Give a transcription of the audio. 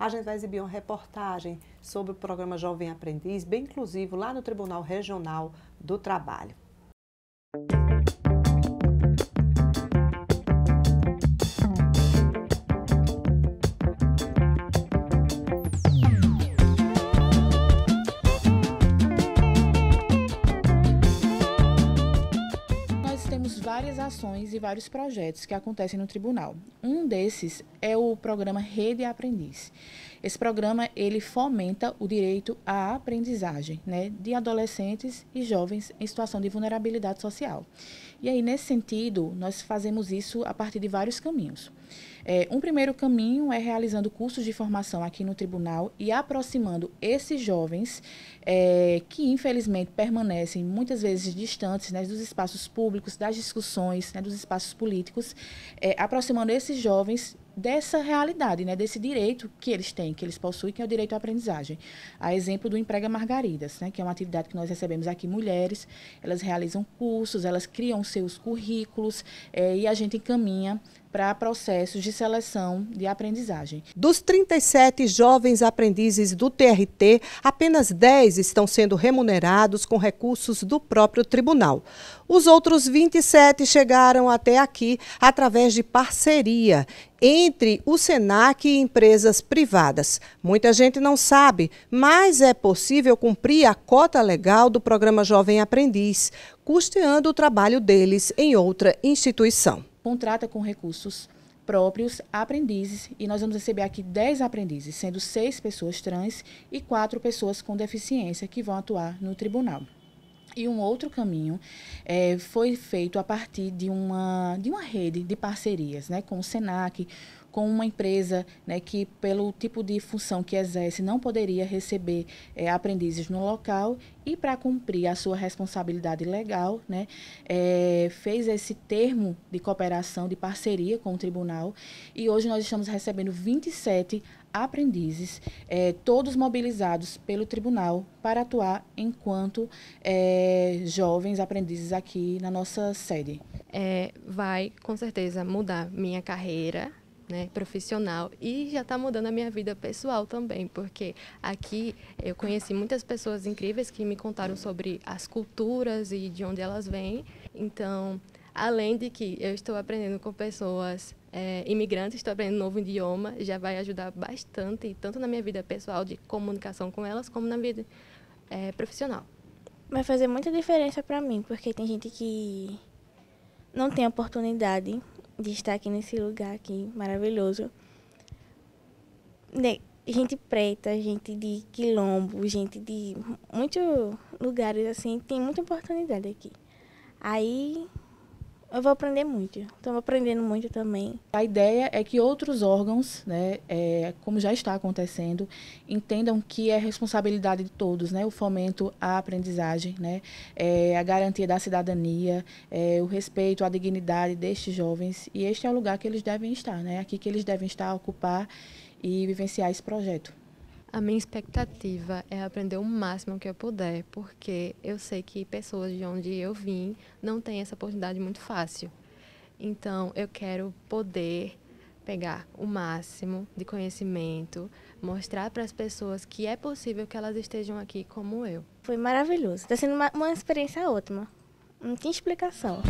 A gente vai exibir uma reportagem sobre o programa Jovem Aprendiz, bem inclusivo, lá no Tribunal Regional do Trabalho. temos várias ações e vários projetos que acontecem no tribunal. Um desses é o programa Rede Aprendiz. Esse programa ele fomenta o direito à aprendizagem, né, de adolescentes e jovens em situação de vulnerabilidade social. E aí nesse sentido nós fazemos isso a partir de vários caminhos. É, um primeiro caminho é realizando cursos de formação aqui no tribunal e aproximando esses jovens é, que infelizmente permanecem muitas vezes distantes né, dos espaços públicos, da das discussões, né, dos espaços políticos, é, aproximando esses jovens dessa realidade, né, desse direito que eles têm, que eles possuem, que é o direito à aprendizagem. A exemplo do Emprega Margaridas, né, que é uma atividade que nós recebemos aqui mulheres, elas realizam cursos, elas criam seus currículos é, e a gente encaminha para processos de seleção de aprendizagem. Dos 37 jovens aprendizes do TRT, apenas 10 estão sendo remunerados com recursos do próprio tribunal. Os outros 27 chegaram até aqui através de parceria entre o SENAC e empresas privadas. Muita gente não sabe, mas é possível cumprir a cota legal do programa Jovem Aprendiz, custeando o trabalho deles em outra instituição. Contrata com recursos próprios aprendizes e nós vamos receber aqui 10 aprendizes, sendo 6 pessoas trans e 4 pessoas com deficiência que vão atuar no tribunal. E um outro caminho é, foi feito a partir de uma, de uma rede de parcerias né, com o SENAC, com uma empresa né, que, pelo tipo de função que exerce, não poderia receber é, aprendizes no local e, para cumprir a sua responsabilidade legal, né, é, fez esse termo de cooperação, de parceria com o tribunal. E hoje nós estamos recebendo 27 aprendizes, é, todos mobilizados pelo tribunal para atuar enquanto é, jovens aprendizes aqui na nossa sede. É, vai com certeza mudar minha carreira. Né, profissional e já está mudando a minha vida pessoal também, porque aqui eu conheci muitas pessoas incríveis que me contaram sobre as culturas e de onde elas vêm. Então, Além de que eu estou aprendendo com pessoas é, imigrantes, estou aprendendo um novo idioma, já vai ajudar bastante, tanto na minha vida pessoal de comunicação com elas, como na vida é, profissional. Vai fazer muita diferença para mim, porque tem gente que não tem oportunidade de estar aqui nesse lugar aqui maravilhoso. De né, gente preta, gente de quilombo, gente de muitos lugares assim, tem muita oportunidade aqui. Aí eu vou aprender muito. Estou então aprendendo muito também. A ideia é que outros órgãos, né, é, como já está acontecendo, entendam que é responsabilidade de todos, né, o fomento à aprendizagem, né, é, a garantia da cidadania, é, o respeito à dignidade destes jovens. E este é o lugar que eles devem estar, né, aqui que eles devem estar, ocupar e vivenciar esse projeto. A minha expectativa é aprender o máximo que eu puder, porque eu sei que pessoas de onde eu vim não têm essa oportunidade muito fácil. Então, eu quero poder pegar o máximo de conhecimento, mostrar para as pessoas que é possível que elas estejam aqui como eu. Foi maravilhoso. Está sendo uma, uma experiência ótima. Não tem explicação.